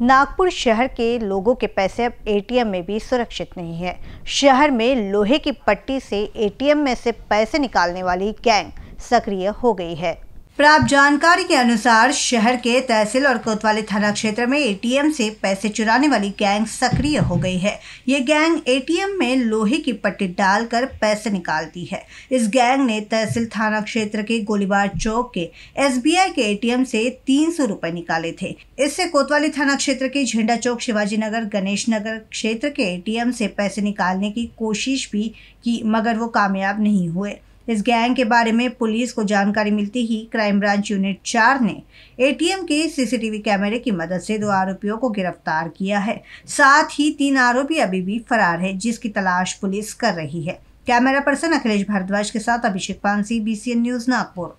नागपुर शहर के लोगों के पैसे अब एटीएम में भी सुरक्षित नहीं है शहर में लोहे की पट्टी से एटीएम में से पैसे निकालने वाली गैंग सक्रिय हो गई है प्राप्त जानकारी के अनुसार शहर के तहसील और कोतवाली थाना क्षेत्र में एटीएम से पैसे चुराने वाली गैंग सक्रिय हो गई है ये गैंग एटीएम में लोहे की पट्टी डालकर पैसे निकालती है इस गैंग ने तहसील थाना क्षेत्र के गोलीबार चौक के एसबीआई के एटीएम से तीन सौ रुपए निकाले थे इससे कोतवाली थाना क्षेत्र के झंडा चौक शिवाजी नगर गणेश नगर क्षेत्र के एटीएम से पैसे निकालने की कोशिश भी की मगर वो कामयाब नहीं हुए इस गैंग के बारे में पुलिस को जानकारी मिलती ही क्राइम ब्रांच यूनिट चार ने एटीएम के सीसीटीवी कैमरे की मदद से दो आरोपियों को गिरफ्तार किया है साथ ही तीन आरोपी अभी भी फरार है जिसकी तलाश पुलिस कर रही है कैमरा पर्सन अखिलेश भारद्वाज के साथ अभिषेक पानसी बीसीएन न्यूज नागपुर